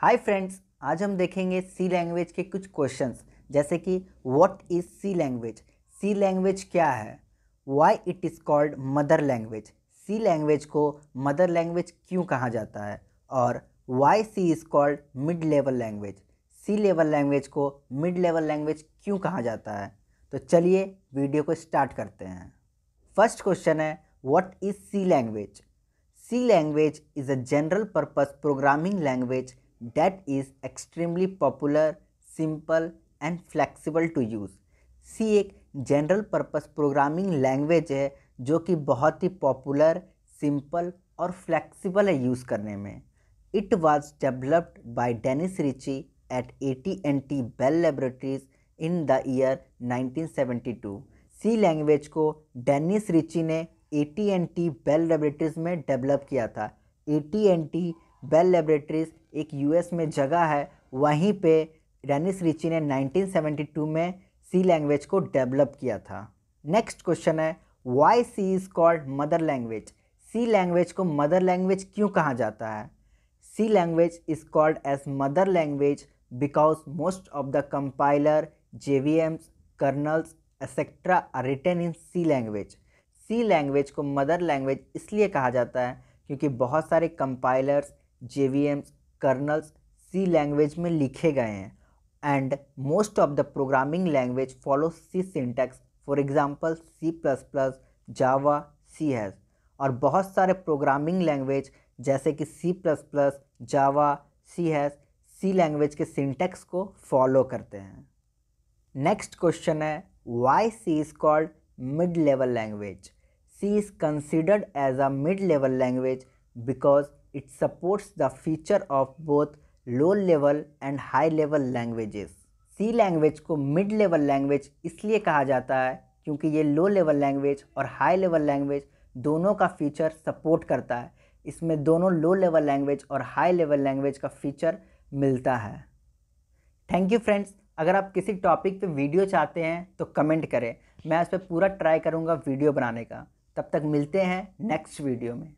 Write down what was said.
Hi friends आज हम देखेंगे सी लैंग्वेज के कुछ क्वेश्चंस जैसे कि what is C language C language क्या है why it is called mother language C language को मदर लैंग्वेज क्यों कहा जाता है और why C is called mid level language C level language को मिड लेवल लैंग्वेज क्यों कहा जाता है तो चलिए वीडियो को स्टार्ट करते हैं फर्स्ट क्वेश्चन है what is C language C language is a general purpose programming language that is extremely popular, simple and flexible to use. C एक जनरल पर्पस प्रोग्रामिंग लैंग्वेज है जो कि बहुत ही पॉपुलर सिंपल और फ्लेक्सिबल है use करने में it was developed by Dennis Ritchie at A T and T Bell Laboratories in the year 1972 C language को डेनिस रिची ने A T and T Bell Laboratories में डेवलप किया था A T and T Bell Laboratories एक US में जगह है वहीं पे डेनिस रिची ने 1972 में सी लैंग्वेज को डेवलप किया था नेक्स्ट क्वेश्चन है why C is called mother language C language को मदर लैंग्वेज क्यों कहा जाता है C language is called as mother language because most of the compiler J V Ms kernels etcetera are written in C language C language को mother language इसलिए कहा जाता है क्योंकि बहुत सारे compilers J V Ms kernels C language में लिखे गए हैं and most of the programming language follow C syntax for example C plus plus Java C hash और बहुत सारे प्रोग्रामिंग लैंग्वेज जैसे कि C plus plus Java C hash C language के सिंटेक्स को फॉलो करते हैं नेक्स्ट क्वेश्चन है why C is called mid level language C is considered as a mid level language because it supports the feature of both low level and high level languages. C language को mid level language इसलिए कहा जाता है क्योंकि ये low level language और high level language दोनों का फीचर सपोर्ट करता है इसमें दोनों लो लेवल लैंग्वेज और हाई लेवल लैंग्वेज का फीचर मिलता है थैंक यू फ्रेंड्स अगर आप किसी टॉपिक पे वीडियो चाहते हैं तो कमेंट करें मैं इस पर पूरा ट्राई करूँगा वीडियो बनाने का तब तक मिलते हैं नेक्स्ट वीडियो में